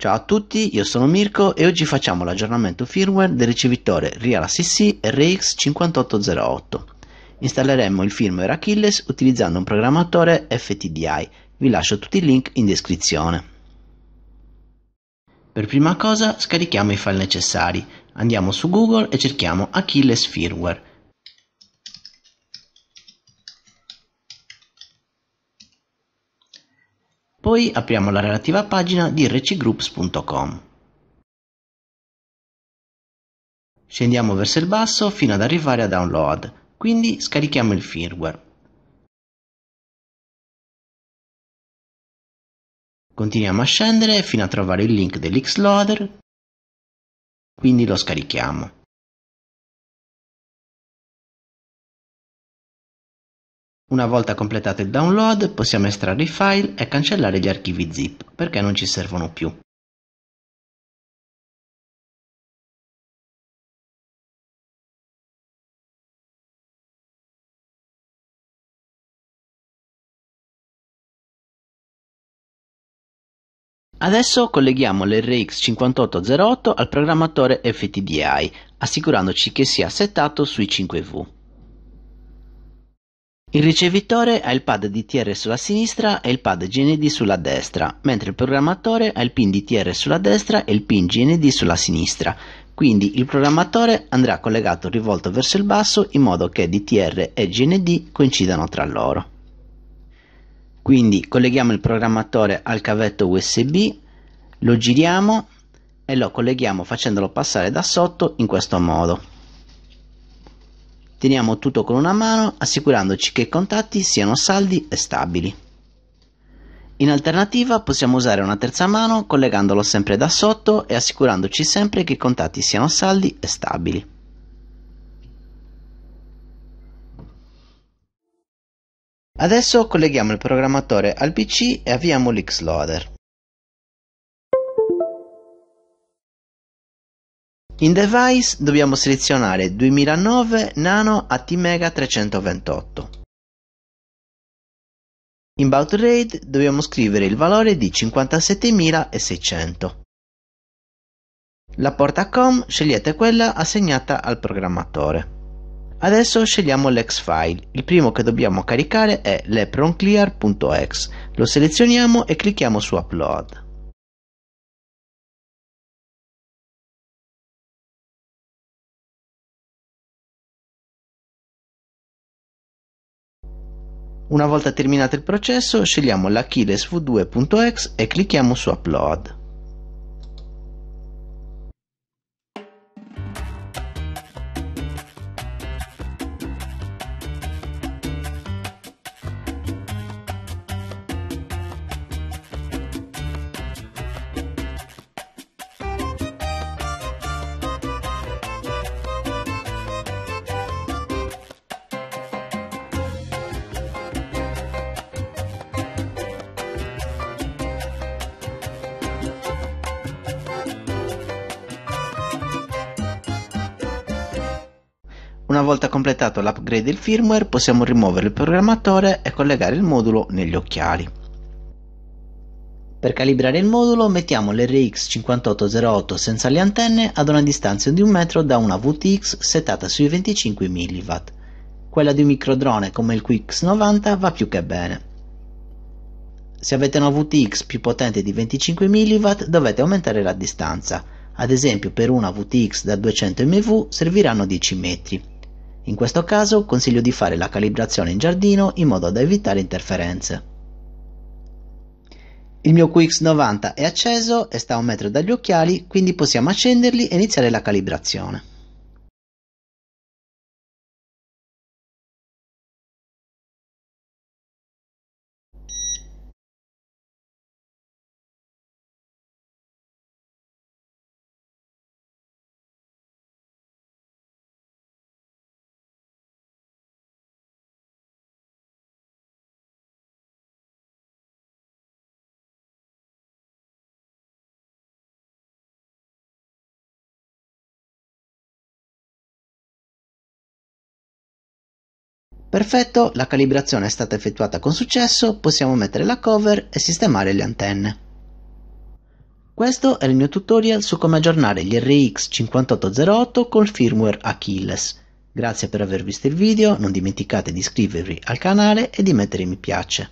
Ciao a tutti, io sono Mirko e oggi facciamo l'aggiornamento firmware del ricevitore Real ACC RX5808. Installeremo il firmware Achilles utilizzando un programmatore FTDI, vi lascio tutti i link in descrizione. Per prima cosa scarichiamo i file necessari, andiamo su Google e cerchiamo Achilles Firmware, Poi apriamo la relativa pagina di rcgroups.com. Scendiamo verso il basso fino ad arrivare a download, quindi scarichiamo il firmware. Continuiamo a scendere fino a trovare il link dell'Xloader, quindi lo scarichiamo. Una volta completato il download possiamo estrarre i file e cancellare gli archivi zip perché non ci servono più. Adesso colleghiamo l'RX5808 al programmatore FTDI, assicurandoci che sia settato sui 5V. Il ricevitore ha il pad DTR sulla sinistra e il pad GND sulla destra, mentre il programmatore ha il pin DTR sulla destra e il pin GND sulla sinistra. Quindi il programmatore andrà collegato rivolto verso il basso in modo che DTR e GND coincidano tra loro. Quindi colleghiamo il programmatore al cavetto USB, lo giriamo e lo colleghiamo facendolo passare da sotto in questo modo. Teniamo tutto con una mano assicurandoci che i contatti siano saldi e stabili. In alternativa possiamo usare una terza mano collegandolo sempre da sotto e assicurandoci sempre che i contatti siano saldi e stabili. Adesso colleghiamo il programmatore al PC e avviamo l'Xloader. In Device dobbiamo selezionare "2009 Nano ATmega 328". In Baud Rate dobbiamo scrivere il valore di 57600. La porta COM scegliete quella assegnata al programmatore. Adesso scegliamo l'ex file, il primo che dobbiamo caricare è lepronclear.exe, lo selezioniamo e clicchiamo su upload. Una volta terminato il processo scegliamo l'Achilles v2.exe e clicchiamo su Upload. Una volta completato l'upgrade del firmware possiamo rimuovere il programmatore e collegare il modulo negli occhiali. Per calibrare il modulo mettiamo l'RX5808 senza le antenne ad una distanza di un metro da una VTX settata sui 25 mW. Quella di un microdrone come il QX90 va più che bene. Se avete una VTX più potente di 25 mW dovete aumentare la distanza, ad esempio per una VTX da 200 MV serviranno 10 metri. In questo caso consiglio di fare la calibrazione in giardino in modo da evitare interferenze. Il mio QX90 è acceso e sta a un metro dagli occhiali, quindi possiamo accenderli e iniziare la calibrazione. Perfetto, la calibrazione è stata effettuata con successo, possiamo mettere la cover e sistemare le antenne. Questo era il mio tutorial su come aggiornare gli RX5808 col firmware Achilles. Grazie per aver visto il video, non dimenticate di iscrivervi al canale e di mettere mi piace.